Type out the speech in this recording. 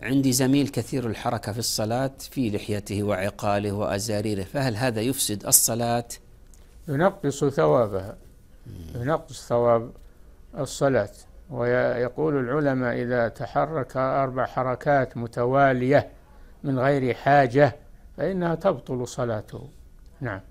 عندي زميل كثير الحركة في الصلاة في لحيته وعقاله وأزاريره فهل هذا يفسد الصلاة؟ ينقص ثوابها ينقص ثواب الصلاة ويقول العلماء إذا تحرك أربع حركات متوالية من غير حاجة فإنها تبطل صلاته نعم